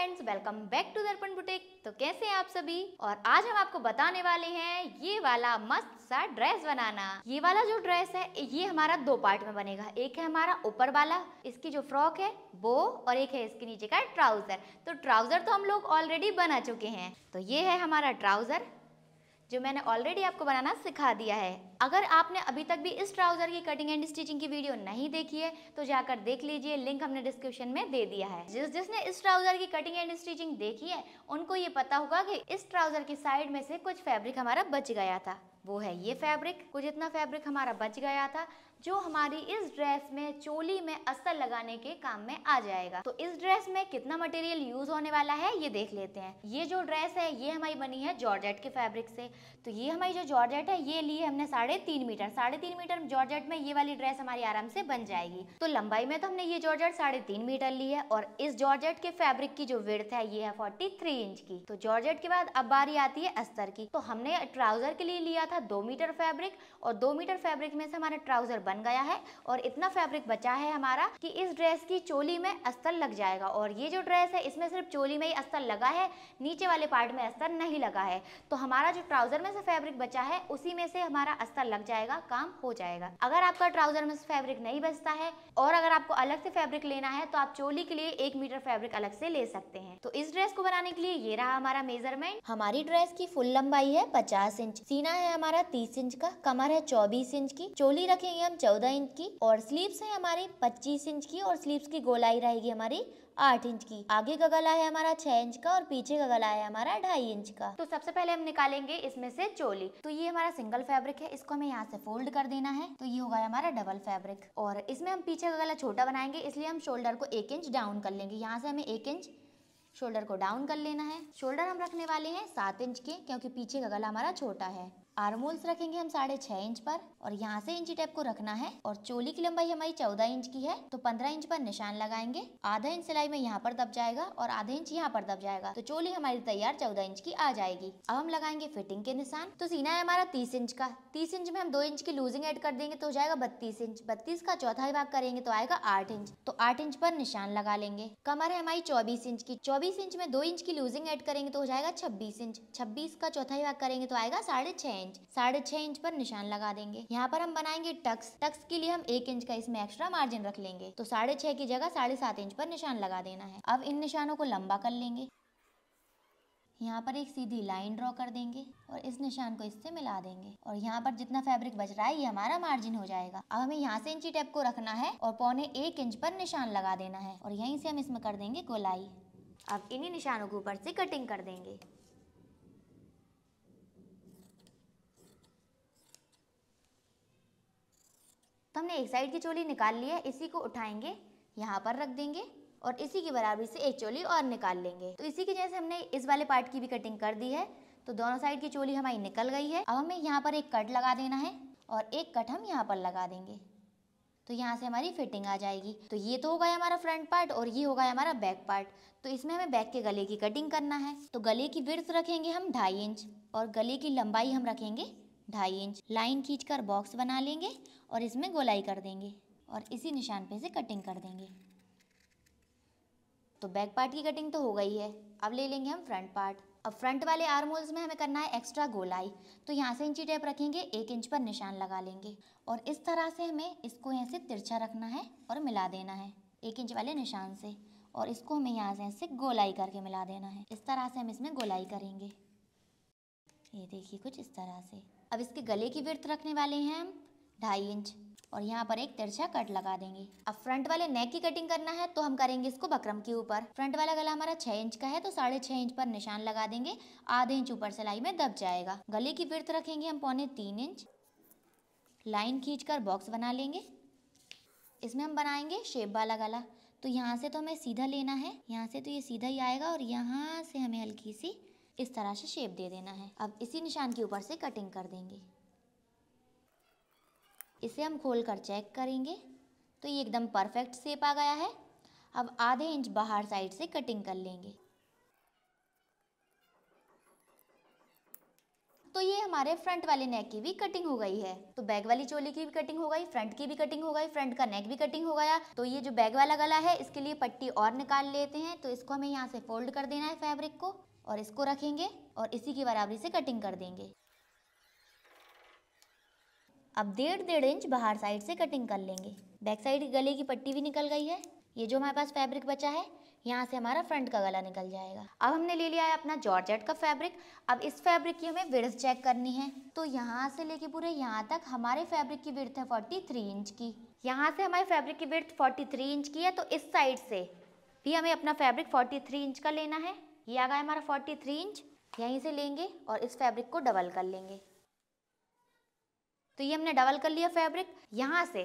friends welcome back to Darpan boutique तो कैसे हैं आप सभी और आज हम आपको बताने वाले हैं ये वाला मस्त सा ड्रेस बनाना ये वाला जो ड्रेस है ये हमारा दो पार्ट में बनेगा एक है हमारा ऊपर वाला इसकी जो फ्रॉक है वो और एक है इसके नीचे का ट्राउजर तो ट्राउजर तो हम लोग ऑलरेडी बना चुके हैं तो ये है हमारा ट्राउजर जो मैंने ऑलरेडी आपको बनाना सिखा दिया है अगर आपने अभी तक भी इस ट्राउजर की कटिंग एंड स्टिचिंग की वीडियो नहीं देखी है तो जाकर देख लीजिए लिंक हमने डिस्क्रिप्शन में दे दिया है जिस जिसने इस ट्राउजर की कटिंग एंड स्टिचिंग देखी है उनको ये पता होगा कि इस ट्राउजर की साइड में से कुछ फैब्रिक हमारा बच गया था वो है ये फैब्रिक कुछ इतना फैब्रिक हमारा बच गया था जो हमारी इस ड्रेस में चोली में अस्तर लगाने के काम में आ जाएगा तो इस ड्रेस में कितना मटेरियल यूज होने वाला है ये देख लेते हैं ये जो ड्रेस है ये हमारी बनी है जॉर्जेट के फैब्रिक से तो ये हमारी जो जॉर्जेट है ये ली हमने साढ़े तीन मीटर साढ़े तीन मीटर जॉर्जेट में ये वाली ड्रेस हमारी आराम से बन जाएगी तो लंबाई में तो हमने ये जॉर्जेट साढ़े तीन मीटर ली है और इस जॉर्जेट के फैब्रिक की जो विर्थ है ये है फोर्टी थ्री इंच की तो जॉर्जेट के बाद अब बारी आती है अस्तर की तो हमने ट्राउजर के लिए लिया था दो मीटर फैब्रिक और दो मीटर फैब्रिक में से हमारा ट्राउजर बन गया है और इतना फैब्रिक बचा है हमारा कि इस ड्रेस की चोली में अस्तर लग जाएगा और ये जो ड्रेस है इसमें सिर्फ चोली में ही अस्तर लगा है नीचे वाले पार्ट में अस्तर नहीं लगा है तो हमारा जो ट्राउजर में से फैब्रिक बचा है उसी में से हमारा अस्तर लग जाएगा काम हो जाएगा अगर आपका ट्राउजर में से फैब्रिक नहीं बचता है और अगर आपको अलग से फैब्रिक लेना है तो आप चोली के लिए एक मीटर फैब्रिक अलग से ले सकते हैं तो इस ड्रेस को बनाने के लिए ये रहा हमारा मेजरमेंट हमारी ड्रेस की फुल लंबाई है पचास इंच सीना है हमारा तीस इंच का कमर है चौबीस इंच की चोली रखेंगे हम चौदह इंच की और स्लीव्स है हमारी पच्चीस इंच की और स्लीव्स की गोलाई रहेगी हमारी आठ इंच की आगे का गला है हमारा छह इंच का और पीछे का गला है हमारा ढाई इंच का तो सबसे पहले हम निकालेंगे इसमें से चोली तो ये हमारा सिंगल फैब्रिक है इसको हमें यहाँ से फोल्ड कर देना है तो ये होगा हमारा डबल फैब्रिक और इसमें हम पीछे का गला छोटा बनाएंगे इसलिए हम शोल्डर को एक इंच डाउन कर लेंगे यहाँ से हमें एक इंच शोल्डर को डाउन कर लेना है शोल्डर हम रखने वाले हैं सात इंच के क्योंकि पीछे का गला हमारा छोटा है आर्म होल्स रखेंगे हम साढ़े छह इंच पर और यहाँ से इंची टेप को रखना है और चोली की लंबाई हमारी चौदह इंच की है तो पंद्रह इंच पर निशान लगाएंगे आधा इंच सिलाई में यहाँ पर दब जाएगा और आधा इंच यहाँ पर दब जाएगा तो चोली हमारी तैयार चौदह इंच की आ जाएगी अब हम लगाएंगे फिटिंग के निशान तो सीना है हमारा तीस इंच का तीस इंच में हम दो इंच की लूजिंग एड कर देंगे तो हो जाएगा बत्तीस इंच बत्तीस का चौथा भाग करेंगे तो आएगा आठ इंच तो आठ इंच पर निशान लगा लेंगे कमर है हमारी चौबीस इंच की चौबीस इंच में दो इंच की लूजिंग एड करेंगे तो हो जाएगा छब्बीस इंच छब्बीस का चौथा भाग करेंगे तो आएगा साढ़े छह इंच इंच साढ़े छह इंच पर निशान लगा देंगे यहाँ पर हम बनाएंगे टक्स टक्स के लिए हम एक इंच का इसमें एक्स्ट्रा मार्जिन रख लेंगे तो साढ़े छह की जगह साढ़े सात इंच पर निशान लगा देना है अब इन निशानों को लंबा कर लेंगे यहाँ पर एक सीधी लाइन ड्रॉ कर देंगे और इस निशान को इससे मिला देंगे और यहाँ पर जितना फैब्रिक बच रहा है ये हमारा मार्जिन हो जाएगा अब हमें यहाँ से इंची टेप को रखना है और पौने एक इंच पर निशान लगा देना है और यहीं से हम इसमें कर देंगे गोलाई अब इन्हीं निशानों के ऊपर से कटिंग कर देंगे तो हमने एक साइड की चोली निकाल ली है इसी को उठाएंगे यहाँ पर रख देंगे और इसी की बराबरी से एक चोली और निकाल लेंगे तो इसी की जैसे हमने इस वाले पार्ट की भी कटिंग कर दी है तो दोनों साइड की चोली हमारी निकल गई है अब हमें यहाँ पर एक कट लगा देना है और एक कट हम यहाँ पर लगा देंगे तो यहाँ से हमारी फिटिंग आ जाएगी तो ये तो होगा हमारा फ्रंट पार्ट और ये होगा हमारा बैक पार्ट तो इसमें हमें बैक के गले की कटिंग करना है तो गले की विर्थ रखेंगे हम ढाई इंच और गले की लंबाई हम रखेंगे ढाई इंच लाइन खींच कर बॉक्स बना लेंगे और इसमें गोलाई कर देंगे और इसी निशान पे से कटिंग कर देंगे तो बैक पार्ट की कटिंग तो हो गई है अब ले लेंगे हम फ्रंट पार्ट अब फ्रंट वाले आर्म होल्स में हमें करना है एक्स्ट्रा गोलाई तो यहाँ से इंची टेप रखेंगे एक इंच पर निशान लगा लेंगे और इस तरह से हमें इसको यहाँ से तिरछा रखना है और मिला देना है एक इंच वाले निशान से और इसको हमें यहाँ से ऐसे गोलाई करके मिला देना है इस तरह से हम इसमें गोलाई करेंगे ये देखिए कुछ इस तरह से अब इसके गले की विर्थ रखने वाले हैं हम ढाई इंच और यहाँ पर एक तिरछा कट लगा देंगे अब फ्रंट वाले नेक की कटिंग करना है तो हम करेंगे इसको बकरम के ऊपर फ्रंट वाला गला हमारा छह इंच का है तो साढ़े छह इंच पर निशान लगा देंगे आधे इंच ऊपर सिलाई में दब जाएगा गले की विर्थ रखेंगे हम पौने तीन इंच लाइन खींचकर बॉक्स बना लेंगे इसमें हम बनाएंगे शेप वाला गला तो यहाँ से तो हमें सीधा लेना है यहाँ से तो ये सीधा ही आएगा और यहाँ से हमें हल्की सी इस तरह से शेप दे देना है अब इसी निशान के ऊपर से कटिंग कर देंगे इसे हम खोल कर चेक करेंगे तो ये एकदम परफेक्ट शेप आ गया है अब आधे इंच बाहर साइड से कटिंग कर लेंगे तो ये हमारे फ्रंट वाले नेक की भी कटिंग हो गई है तो बैग वाली चोली की भी कटिंग हो गई फ्रंट की भी कटिंग हो गई फ्रंट का नेक भी कटिंग हो गया तो ये जो बैग वाला गला है इसके लिए पट्टी और निकाल लेते हैं तो इसको हमें यहाँ से फोल्ड कर देना है फैब्रिक को और इसको रखेंगे और इसी की बराबरी से कटिंग कर देंगे अब डेढ़ डेढ़ इंच बाहर साइड से कटिंग कर लेंगे बैक साइड गले की पट्टी भी निकल गई है ये जो हमारे पास फैब्रिक बचा है यहाँ से हमारा फ्रंट का गला निकल जाएगा अब हमने ले लिया है अपना जॉर्जेट का फैब्रिक अब इस फैब्रिक की हमें विर्थ चेक करनी है तो यहाँ से लेके पूरे यहाँ तक हमारे फैब्रिक की विर्थ है 43 इंच की यहाँ से हमारे फैब्रिक की विर्थ 43 इंच की है तो इस साइड से भी हमें अपना फैब्रिक 43 इंच का लेना है ये आ गया हमारा 43 इंच यहीं से लेंगे और इस फैब्रिक को डबल कर लेंगे तो ये हमने डबल कर लिया फैब्रिक यहाँ से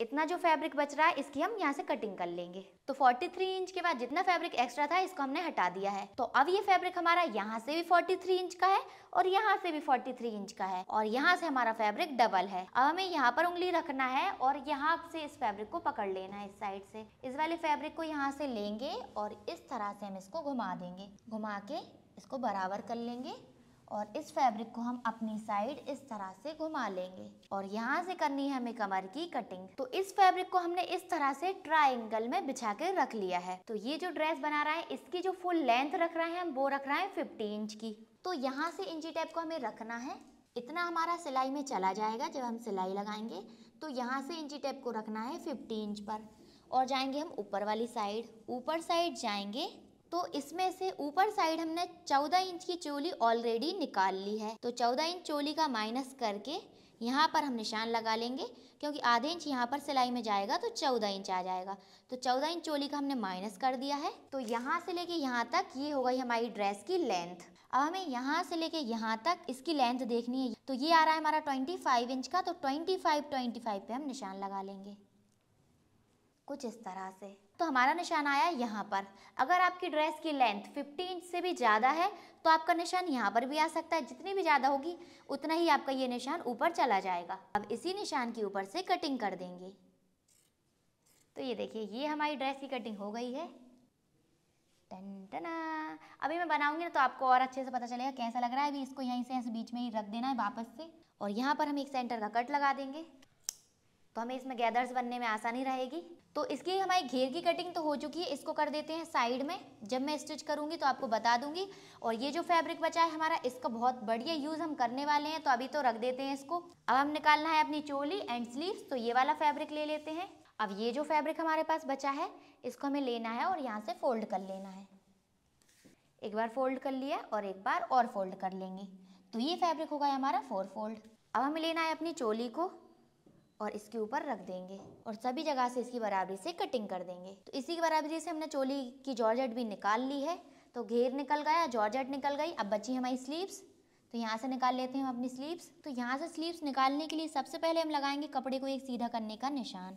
इतना जो फैब्रिक बच रहा है इसकी हम यहाँ से कटिंग कर लेंगे तो 43 इंच के बाद जितना फैब्रिक एक्स्ट्रा था इसको हमने हटा दिया है तो अब ये फैब्रिक हमारा यहाँ से भी 43 इंच का है और यहाँ से भी 43 इंच का है और यहाँ से हमारा फैब्रिक डबल है अब हमें यहाँ पर उंगली रखना है और यहाँ से इस फैब्रिक को पकड़ लेना है इस साइड से इस वाले फैब्रिक को यहाँ से लेंगे और इस तरह से हम इसको घुमा देंगे घुमा के इसको बराबर कर लेंगे और इस फैब्रिक को हम अपनी साइड इस तरह से घुमा लेंगे और यहाँ से करनी है हमें कमर की कटिंग तो इस फैब्रिक को हमने इस तरह से ट्राइंगल में बिछा कर रख लिया है तो ये जो ड्रेस बना रहा है इसकी जो फुल लेंथ रख रहे हैं हम वो रख रहे हैं फिफ्टी इंच की तो यहाँ से इंची टेप को हमें रखना है इतना हमारा सिलाई में चला जाएगा जब हम सिलाई लगाएंगे तो यहाँ से इंची टेप को रखना है फिफ्टी इंच पर और जाएंगे हम ऊपर वाली साइड ऊपर साइड जाएंगे तो इसमें से ऊपर साइड हमने 14 इंच की चोली ऑलरेडी निकाल ली है तो 14 इंच चोली का माइनस करके यहाँ पर हम निशान लगा लेंगे क्योंकि आधे इंच यहाँ पर सिलाई में जाएगा तो 14 इंच आ जाएगा तो 14 इंच चोली का हमने माइनस कर दिया है तो यहाँ से लेके यहाँ तक ये हो गई हमारी ड्रेस की लेंथ अब हमें यहाँ से लेके यहाँ तक इसकी लेंथ देखनी है तो ये आ रहा है हमारा फाइव इंच का तो ट्वेंटी फाइव पे हम निशान लगा लेंगे कुछ इस तरह से तो हमारा निशान आया यहाँ पर अगर आपकी ड्रेस की लेंथ 15 से भी ज़्यादा है तो आपका निशान यहाँ पर भी आ सकता है जितनी भी ज़्यादा होगी उतना ही आपका ये निशान ऊपर चला जाएगा अब इसी निशान के ऊपर से कटिंग कर देंगे तो ये देखिए ये हमारी ड्रेस की कटिंग हो गई है टन टना अभी मैं बनाऊंगी ना तो आपको और अच्छे से पता चलेगा कैसा लग रहा है अभी इसको यहीं से ऐसे बीच में ही रख देना है वापस से और यहाँ पर हम एक सेंटर का कट लगा देंगे तो हमें इसमें गैदर्स बनने में आसानी रहेगी तो इसकी हमारी घेर की कटिंग तो हो चुकी है इसको कर देते हैं साइड में जब मैं स्टिच करूंगी तो आपको बता दूंगी और ये जो फैब्रिक बचा है हमारा इसका बहुत बढ़िया यूज़ हम करने वाले हैं तो अभी तो रख देते हैं इसको अब हम निकालना है अपनी चोली एंड स्लीव्स तो ये वाला फैब्रिक ले लेते हैं अब ये जो फैब्रिक हमारे पास बचा है इसको हमें लेना है और यहाँ से फोल्ड कर लेना है एक बार फोल्ड कर लिया और एक बार और फोल्ड कर लेंगे तो ये फैब्रिक होगा हमारा फोर फोल्ड अब हमें लेना है अपनी चोली को और इसके ऊपर रख देंगे और सभी जगह से इसकी बराबरी से कटिंग कर देंगे तो इसी की बराबरी से हमने चोली की जॉर्जेट भी निकाल ली है तो घेर निकल गया जॉर्जेट निकल गई अब बची हमारी स्लीव्स तो यहाँ से निकाल लेते हैं हम अपनी स्लीव्स तो यहाँ से स्लीव्स निकालने के लिए सबसे पहले हम लगाएंगे कपड़े को एक सीधा करने का निशान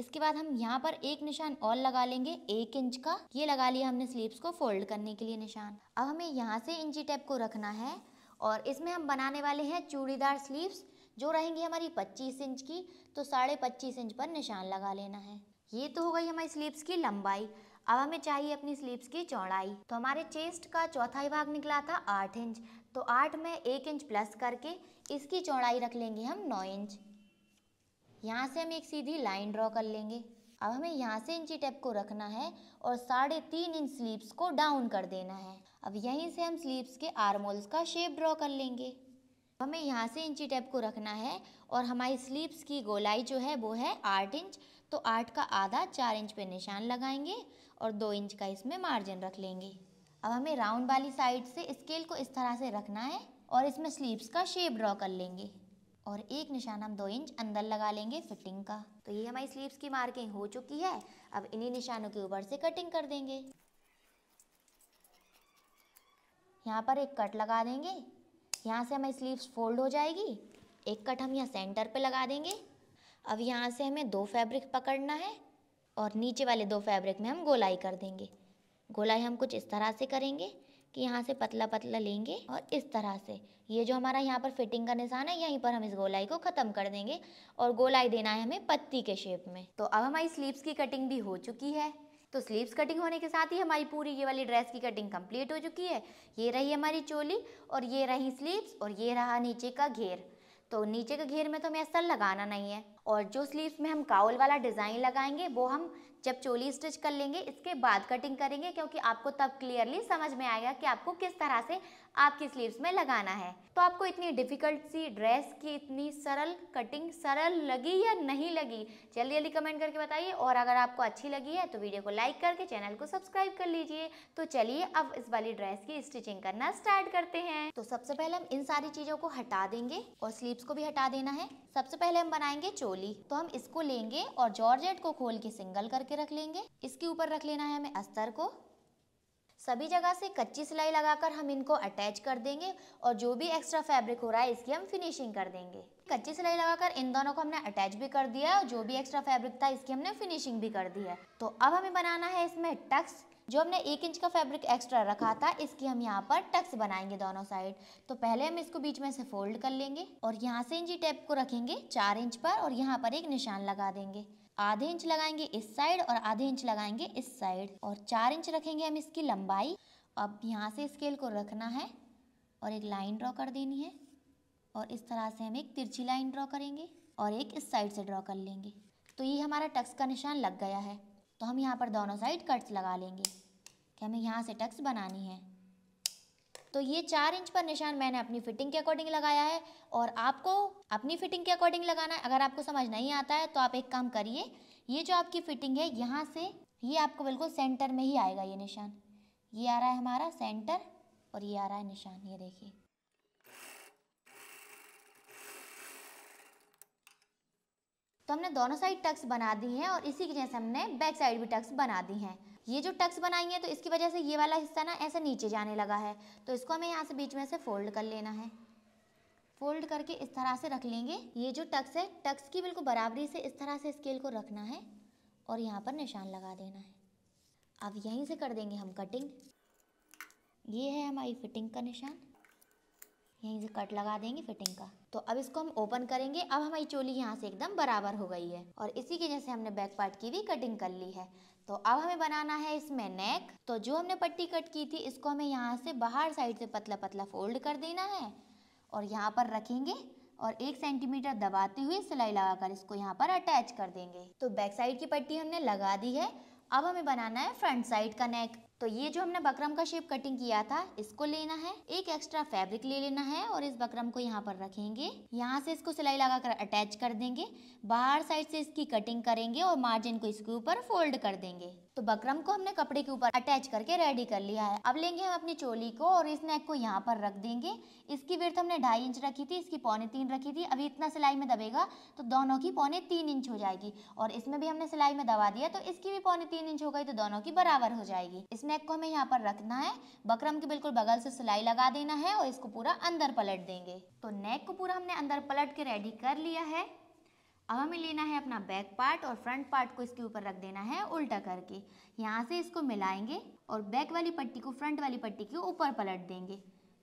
इसके बाद हम यहाँ पर एक निशान और लगा लेंगे एक इंच का ये लगा लिया हमने स्लीव्स को फोल्ड करने के लिए निशान अब हमें यहाँ से इंची टेप को रखना है और इसमें हम बनाने वाले हैं चूड़ीदार स्लीव्स जो रहेंगी हमारी पच्चीस इंच की तो साढ़े पच्चीस इंच पर निशान लगा लेना है ये तो हो गई हमारी स्लीव्स की लंबाई अब हमें चाहिए अपनी स्लीव्स की चौड़ाई तो हमारे चेस्ट का चौथा ही भाग निकला था आठ इंच तो आठ में एक इंच प्लस करके इसकी चौड़ाई रख लेंगे हम नौ इंच यहाँ से हम एक सीधी लाइन ड्रॉ कर लेंगे अब हमें यहाँ से इंची टेप को रखना है और साढ़े तीन इंच स्लीव्स को डाउन कर देना है अब यहीं से हम स्लीव्स के आर्मोल्स का शेप ड्रॉ कर लेंगे हमें यहाँ से इंची टेप को रखना है और हमारी स्लीव्स की गोलाई जो है वो है आठ इंच तो आठ का आधा चार इंच पे निशान लगाएंगे और दो इंच का इसमें मार्जिन रख लेंगे अब हमें राउंड वाली साइड से स्केल को इस तरह से रखना है और इसमें स्लीव्स का शेप ड्रॉ कर लेंगे और एक निशान हम दो इंच अंदर लगा लेंगे फिटिंग का तो ये हमारी स्लीव्स की मार्किंग हो चुकी है अब इन्हीं निशानों के ऊपर से कटिंग कर देंगे यहाँ पर एक कट लगा देंगे यहाँ से हमारी स्लीव्स फोल्ड हो जाएगी एक कट हम यहाँ सेंटर पे लगा देंगे अब यहाँ से हमें दो फैब्रिक पकड़ना है और नीचे वाले दो फैब्रिक में हम गोलाई कर देंगे गोलाई हम कुछ इस तरह से करेंगे कि यहाँ से पतला पतला लेंगे और इस तरह से ये जो हमारा यहाँ पर फिटिंग का निशान है यहीं पर हम इस गोलाई को ख़त्म कर देंगे और गोलाई देना है हमें पत्ती के शेप में तो अब हमारी स्लीव्स की कटिंग भी हो चुकी है तो स्लीव्स कटिंग होने के साथ ही हमारी पूरी ये वाली ड्रेस की कटिंग कंप्लीट हो चुकी है ये रही हमारी चोली और ये रही स्लीव्स और ये रहा नीचे का घेर तो नीचे के घेर में तो हमें अस्तर लगाना नहीं है और जो स्लीव्स में हम काउल वाला डिज़ाइन लगाएंगे वो हम जब चोली स्टिच कर लेंगे इसके बाद कटिंग करेंगे क्योंकि आपको तब क्लियरली समझ में आएगा कि आपको किस तरह से आपकी स्लीव्स में लगाना है तो आपको इतनी डिफिकल्ट सी ड्रेस की इतनी सरल कटिंग सरल लगी या नहीं लगी जल्दी जल्दी कमेंट करके बताइए और अगर आपको अच्छी लगी है तो वीडियो को लाइक करके चैनल को सब्सक्राइब कर लीजिए तो चलिए अब इस वाली ड्रेस की स्टिचिंग करना स्टार्ट करते हैं तो सबसे पहले हम इन सारी चीज़ों को हटा देंगे और स्लीव्स को भी हटा देना है सबसे पहले हम बनाएंगे चोली तो हम इसको लेंगे और जॉर्जेट को खोल के सिंगल करके रख लेंगे इसके ऊपर रख लेना है हमें अस्तर को सभी जगह से कच्ची सिलाई लगाकर हम इनको अटैच कर देंगे और जो भी एक्स्ट्रा फैब्रिक हो रहा है इसकी हम फिनिशिंग कर देंगे कच्ची सिलाई लगाकर इन दोनों को हमने अटैच भी कर दिया है और जो भी एक्स्ट्रा फैब्रिक था इसकी हमने फिनिशिंग भी कर दी है तो अब हमें बनाना है इसमें टक्स जो हमने एक इंच का फैब्रिक एक्स्ट्रा रखा था इसकी हम यहाँ पर टक्स बनाएंगे दोनों साइड तो पहले हम इसको बीच में से फोल्ड कर लेंगे और यहाँ से इंची टेप को रखेंगे चार इंच पर और यहाँ पर एक निशान लगा देंगे आधे इंच लगाएंगे इस साइड और आधे इंच लगाएंगे इस साइड और चार इंच रखेंगे हम इसकी लंबाई अब यहाँ से स्केल को रखना है और एक लाइन ड्रॉ कर देनी है और इस तरह से हम एक तिरछी लाइन ड्रॉ करेंगे और एक इस साइड से ड्रॉ कर लेंगे तो ये हमारा टक्स का निशान लग गया है तो हम यहाँ पर दोनों साइड कट्स लगा लेंगे कि हमें यहाँ से टक्स बनानी है तो ये चार इंच पर निशान मैंने अपनी फिटिंग के अकॉर्डिंग लगाया है और आपको अपनी फिटिंग के अकॉर्डिंग लगाना है अगर आपको समझ नहीं आता है तो आप एक काम करिए ये जो आपकी फिटिंग है यहाँ से ये आपको बिल्कुल सेंटर में ही आएगा ये निशान ये आ रहा है हमारा सेंटर और ये आ रहा है निशान ये देखिए तो हमने दोनों साइड टक्स बना दी हैं और इसी के जैसे हमने बैक साइड भी टक्स बना दी हैं ये जो टक्स बनाई है तो इसकी वजह से ये वाला हिस्सा ना ऐसे नीचे जाने लगा है तो इसको हमें यहाँ से बीच में से फोल्ड कर लेना है फोल्ड करके इस तरह से रख लेंगे ये जो टक्स है टक्स की बिल्कुल बराबरी से इस तरह से स्केल को रखना है और यहाँ पर निशान लगा देना है अब यहीं से कर देंगे हम कटिंग ये है हमारी फिटिंग का निशान यहीं से कट लगा देंगे फिटिंग का तो अब इसको हम ओपन करेंगे अब हमारी चोली यहाँ से एकदम बराबर हो गई है और इसी के जैसे हमने बैक पार्ट की भी कटिंग कर ली है तो अब हमें बनाना है इसमें नेक तो जो हमने पट्टी कट की थी इसको हमें यहाँ से बाहर साइड से पतला पतला फोल्ड कर देना है और यहाँ पर रखेंगे और एक सेंटीमीटर दबाते हुए सिलाई लगाकर इसको यहाँ पर अटैच कर देंगे तो बैक साइड की पट्टी हमने लगा दी है अब हमें बनाना है फ्रंट साइड का नेक तो ये जो हमने बकरम का शेप कटिंग किया था इसको लेना है एक एक्स्ट्रा फैब्रिक ले लेना है और इस बकरम को यहाँ पर रखेंगे यहाँ से इसको सिलाई लगा कर अटैच कर देंगे बाहर साइड से इसकी कटिंग करेंगे और मार्जिन को इसके ऊपर फोल्ड कर देंगे तो बकरम को हमने कपड़े के ऊपर अटैच करके रेडी कर लिया है अब लेंगे हम अपनी चोली को और इस नेक को यहाँ पर रख देंगे इसकी विर्थ हमने ढाई इंच रखी थी इसकी पौने तीन रखी थी अभी इतना सिलाई में दबेगा तो दोनों की पौने तीन इंच हो जाएगी और इसमें भी हमने सिलाई में दबा दिया तो इसकी भी पौने तीन इंच हो गई तो दोनों की बराबर हो जाएगी इस नेक को हमें यहाँ पर रखना है बकरम के बिल्कुल बगल से सिलाई लगा देना है और इसको पूरा अंदर पलट देंगे तो नेक को पूरा हमने अंदर पलट के रेडी कर लिया है अब हमें लेना है अपना बैक पार्ट और फ्रंट पार्ट को इसके ऊपर रख देना है उल्टा करके यहाँ से इसको मिलाएंगे और बैक वाली पट्टी को फ्रंट वाली पट्टी के ऊपर पलट देंगे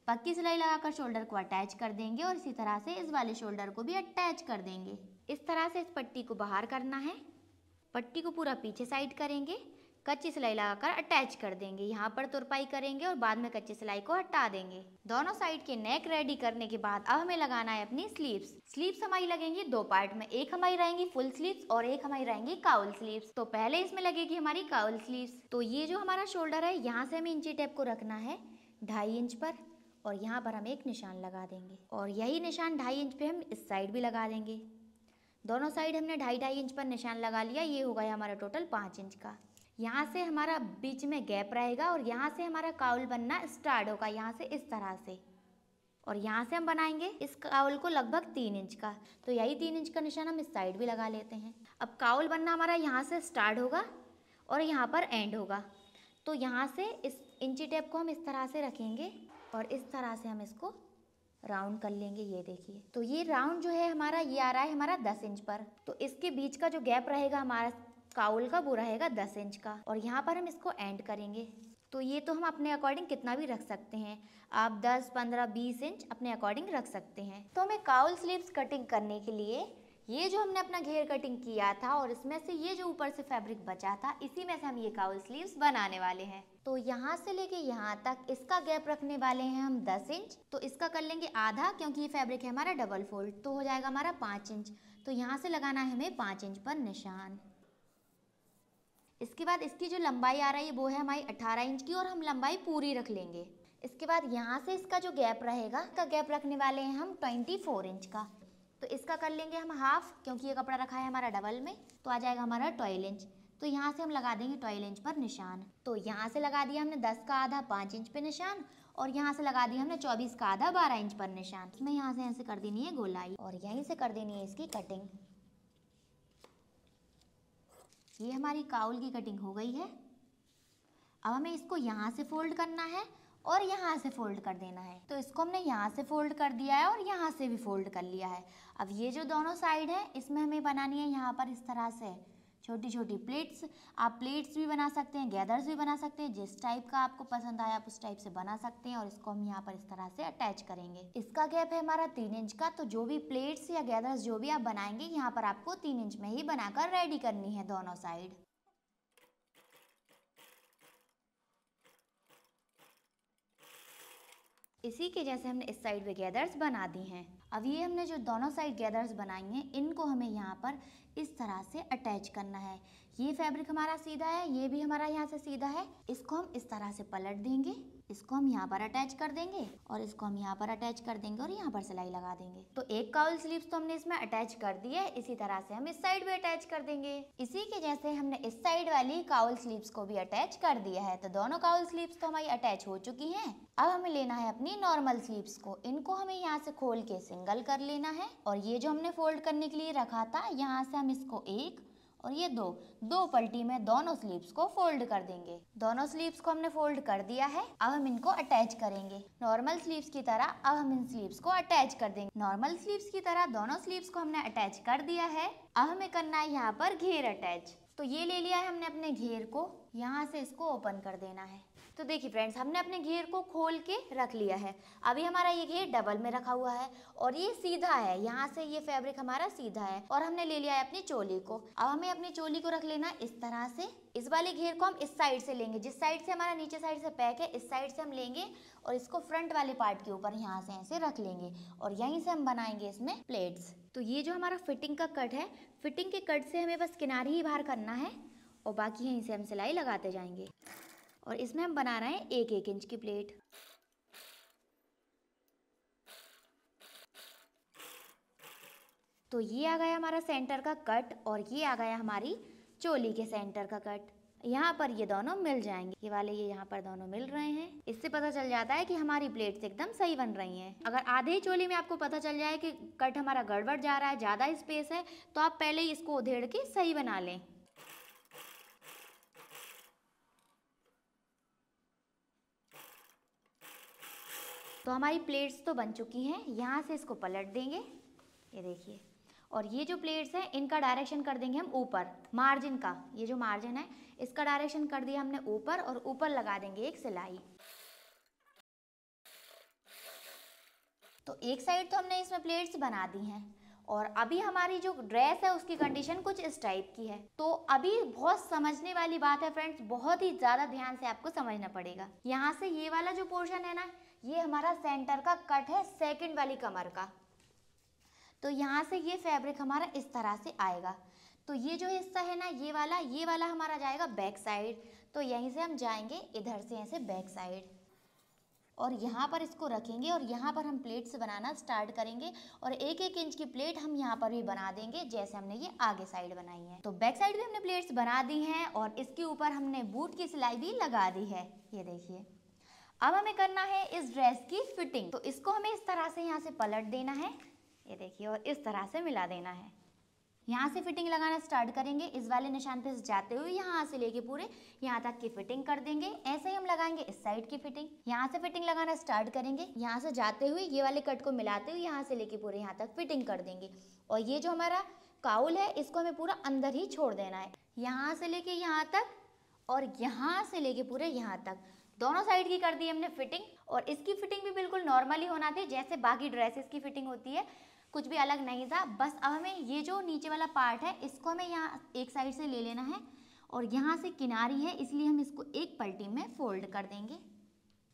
पक्की सिलाई लगाकर शोल्डर को अटैच कर देंगे और इसी तरह से इस वाले शोल्डर को भी अटैच कर देंगे इस तरह से इस पट्टी को बाहर करना है पट्टी को पूरा पीछे साइड करेंगे कच्ची सिलाई लगाकर अटैच कर देंगे यहाँ पर तुरपाई करेंगे और बाद में कच्ची सिलाई को हटा देंगे दोनों साइड के नेक रेडी करने के बाद अब हमें लगाना है अपनी स्लीव्स स्लीव्स हमारी लगेंगी दो पार्ट में एक हमारी रहेंगी फुल स्लीव्स और एक हमारी रहेंगी काउल स्लीव्स तो पहले इसमें लगेगी हमारी काउल स्लीव्स तो ये जो हमारा शोल्डर है यहाँ से हमें इंची टेप को रखना है ढाई इंच पर और यहाँ पर हम एक निशान लगा देंगे और यही निशान ढाई इंच पे हम इस साइड भी लगा देंगे दोनों साइड हमने ढाई ढाई इंच पर निशान लगा लिया ये हो गया हमारा टोटल पाँच इंच का यहाँ से हमारा बीच में गैप रहेगा और यहाँ से हमारा काउल बनना स्टार्ट होगा यहाँ से इस तरह से और यहाँ से हम बनाएंगे इस काउल को लगभग तीन इंच का तो यही तीन इंच का निशान हम इस साइड भी लगा लेते हैं अब काउल बनना हमारा यहाँ से स्टार्ट होगा और यहाँ पर एंड होगा तो यहाँ से इस इंची टेप को हम इस तरह से रखेंगे और इस तरह से हम इसको राउंड कर लेंगे ये देखिए तो ये राउंड जो है हमारा ये आ रहा है हमारा दस इंच पर तो इसके बीच का जो गैप रहेगा हमारा काउल का वो रहेगा दस इंच का और यहाँ पर हम इसको एंड करेंगे तो ये तो हम अपने अकॉर्डिंग कितना भी रख सकते हैं आप 10, 15, 20 इंच अपने अकॉर्डिंग रख सकते हैं तो हमें काउल स्लीव्स कटिंग करने के लिए ये जो हमने अपना घेर कटिंग किया था और इसमें से ये जो ऊपर से फैब्रिक बचा था इसी में से हम ये काउल स्लीव्स बनाने वाले हैं तो यहाँ से लेके यहाँ तक इसका गैप रखने वाले हैं हम दस इंच तो इसका कर लेंगे आधा क्योंकि ये फैब्रिक है हमारा डबल फोल्ड तो हो जाएगा हमारा पाँच इंच तो यहाँ से लगाना है हमें पाँच इंच पर निशान इसके बाद इसकी जो लंबाई आ रही है वो है हमारी 18 इंच की और हम लंबाई पूरी रख लेंगे इसके बाद यहाँ से इसका जो गैप रहेगा का गैप रखने वाले हैं हम फोर इंच का तो इसका कर लेंगे हम हाफ क्योंकि ये कपड़ा रखा है हमारा डबल में तो आ जाएगा हमारा ट्वेल्व इंच तो यहाँ से हम लगा देंगे ट्वेल्व इंच पर निशान तो यहाँ से लगा दिया हमने दस का आधा पाँच इंच पर निशान और यहाँ से लगा दिया हमने चौबीस का आधा बारह इंच पर निशान इसमें तो यहाँ से ऐसे कर देनी है गोलाई और यहीं से कर देनी है इसकी कटिंग ये हमारी काउल की कटिंग हो गई है अब हमें इसको यहाँ से फोल्ड करना है और यहाँ से फोल्ड कर देना है तो इसको हमने यहाँ से फोल्ड कर दिया है और यहाँ से भी फोल्ड कर लिया है अब ये जो दोनों साइड है इसमें हमें बनानी है यहाँ पर इस तरह से छोटी छोटी प्लेट्स आप प्लेट्स भी बना सकते हैं गैदर्स भी बना सकते हैं जिस टाइप का आपको पसंद आया आप उस टाइप से बना सकते हैं और इसको हम यहाँ पर इस तरह से अटैच करेंगे इसका गैप है हमारा तीन इंच का तो जो भी प्लेट्स या गैदर्स जो भी आप बनाएंगे यहाँ पर आपको तीन इंच में ही बनाकर रेडी करनी है दोनों साइड इसी के जैसे हमने इस साइड पे गैदर्स बना दी हैं अब ये हमने जो दोनों साइड गैदर्स बनाई हैं इनको हमें यहाँ पर इस तरह से अटैच करना है ये फैब्रिक हमारा सीधा है ये भी हमारा यहाँ से सीधा है इसको हम इस तरह से पलट देंगे इसको हम यहाँ पर अटैच कर देंगे और इसको हम यहाँ पर अटैच कर देंगे और यहाँ पर सिलाई लगा देंगे तो एक काउल स्लीव्स तो हमने इसमें अटैच कर दी है इसी तरह से हम इस साइड भी अटैच कर देंगे इसी के जैसे हमने इस साइड वाली काउल स्लीव्स को भी अटैच कर दिया है तो दोनों काउल स्लीव्स तो हमारी अटैच हो चुकी है अब हमें लेना है अपनी नॉर्मल स्लीव्स को इनको हमें यहाँ से खोल के सिंगल कर लेना है और ये जो हमने फोल्ड करने के लिए रखा था यहाँ से हम इसको एक और ये दो दो पलटी में दोनों स्लीव्स को फोल्ड कर देंगे दोनों स्लीव्स को हमने फोल्ड कर दिया है अब हम इनको अटैच करेंगे नॉर्मल स्लीव्स की तरह अब हम इन स्लीव्स को अटैच कर देंगे नॉर्मल स्लीव्स की तरह दोनों स्लीव्स को हमने अटैच कर दिया है अब हमें करना है यहाँ पर घेर अटैच तो ये ले लिया है हमने अपने घेर को यहाँ से इसको ओपन कर देना है तो देखिए फ्रेंड्स हमने अपने घेर को खोल के रख लिया है अभी हमारा ये घेर डबल में रखा हुआ है और ये सीधा है यहाँ से ये फैब्रिक हमारा सीधा है और हमने ले लिया है अपनी चोली को अब हमें अपनी चोली को रख लेना इस तरह से इस वाले घेर को हम इस साइड से लेंगे जिस साइड से हमारा नीचे साइड से पैक है इस साइड से हम लेंगे और इसको फ्रंट वाले पार्ट के ऊपर यहाँ से ऐसे रख लेंगे और यहीं से हम बनाएंगे इसमें प्लेट्स तो ये जो हमारा फिटिंग का कट है फिटिंग के कट से हमें बस किनारे ही बाहर करना है और बाकी यहीं से हम सिलाई लगाते जाएंगे और इसमें हम बना रहे हैं एक एक इंच की प्लेट तो ये आ गया हमारा सेंटर का कट और ये आ गया हमारी चोली के सेंटर का कट यहाँ पर ये दोनों मिल जाएंगे ये वाले ये यहाँ पर दोनों मिल रहे हैं इससे पता चल जाता है कि हमारी प्लेट्स एकदम सही बन रही हैं अगर आधे ही चोली में आपको पता चल जाए कि कट हमारा गड़बड़ जा रहा है ज़्यादा स्पेस है तो आप पहले ही इसको उधेड़ के सही बना लें तो हमारी प्लेट्स तो बन चुकी हैं यहाँ से इसको पलट देंगे ये देखिए और ये जो प्लेट्स हैं इनका डायरेक्शन कर देंगे हम ऊपर मार्जिन का ये जो मार्जिन है इसका डायरेक्शन कर दिया हमने ऊपर और ऊपर लगा देंगे एक सिलाई तो एक साइड तो हमने इसमें प्लेट्स बना दी हैं और अभी हमारी जो ड्रेस है उसकी कंडीशन कुछ इस टाइप की है तो अभी बहुत समझने वाली बात है फ्रेंड्स बहुत ही ज़्यादा ध्यान से आपको समझना पड़ेगा यहाँ से ये वाला जो पोर्शन है ना ये हमारा सेंटर का कट है सेकंड वाली कमर का तो यहाँ से ये फैब्रिक हमारा इस तरह से आएगा तो ये जो हिस्सा है ना ये वाला ये वाला हमारा जाएगा बैक साइड तो यहीं से हम जाएंगे इधर से ऐसे बैक साइड और यहाँ पर इसको रखेंगे और यहाँ पर हम प्लेट्स बनाना स्टार्ट करेंगे और एक एक इंच की प्लेट हम यहाँ पर भी बना देंगे जैसे हमने ये आगे साइड बनाई है तो बैक साइड भी हमने प्लेट्स बना दी हैं और इसके ऊपर हमने बूट की सिलाई भी लगा दी है ये देखिए अब हमें करना है इस ड्रेस की फिटिंग तो इसको हमें इस तरह से यहाँ से पलट देना है ये देखिए और इस तरह से मिला देना है यहाँ से फिटिंग लगाना स्टार्ट करेंगे इस वाले निशान पे जाते हुए यहाँ से लेके पूरे यहाँ तक की फिटिंग कर देंगे ऐसे ही हम लगाएंगे इस साइड की फिटिंग यहाँ से फिटिंग लगाना स्टार्ट करेंगे यहाँ से जाते हुए ये वाले कट को मिलाते हुए यहाँ से लेके पूरे यहाँ तक फिटिंग कर देंगे और ये जो हमारा काउल है इसको हमें पूरा अंदर ही छोड़ देना है यहाँ से लेके यहाँ तक और यहाँ से लेके पूरे यहाँ तक दोनों साइड की कर दी हमने फिटिंग और इसकी फिटिंग भी बिल्कुल नॉर्मली होना थी जैसे बाकी ड्रेसेस की फिटिंग होती है कुछ भी अलग नहीं था बस अब हमें ये जो नीचे वाला पार्ट है इसको हमें यहाँ एक साइड से ले लेना है और यहाँ से किनारी है इसलिए हम इसको एक पल्टी में फोल्ड कर देंगे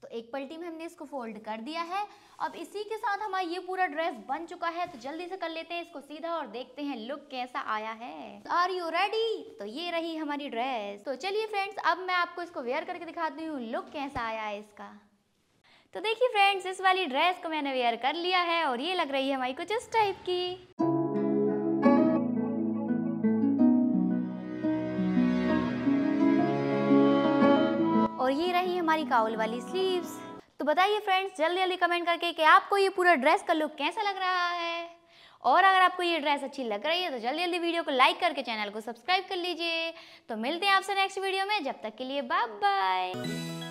तो एक पल्टी में हमने इसको फोल्ड कर दिया है अब इसी के साथ हमारा ये पूरा ड्रेस बन चुका है तो जल्दी से कर लेते हैं इसको सीधा और देखते हैं लुक कैसा आया है आर यू रेडी तो ये रही हमारी ड्रेस तो चलिए फ्रेंड्स अब मैं आपको इसको वेयर करके दिखाती हूँ लुक कैसा आया है इसका तो देखिए फ्रेंड्स इस वाली ड्रेस को मैंने वेयर कर लिया है और ये लग रही है हमारी कुछ इस टाइप की हमारी काउल वाली स्लीव्स तो बताइए फ्रेंड्स जल्दी जल्दी कमेंट करके कि आपको ये पूरा ड्रेस का लुक कैसा लग रहा है और अगर आपको ये ड्रेस अच्छी लग रही है तो जल्दी जल्दी वीडियो को लाइक करके चैनल को सब्सक्राइब कर लीजिए तो मिलते हैं आपसे नेक्स्ट वीडियो में जब तक के लिए बाय बाय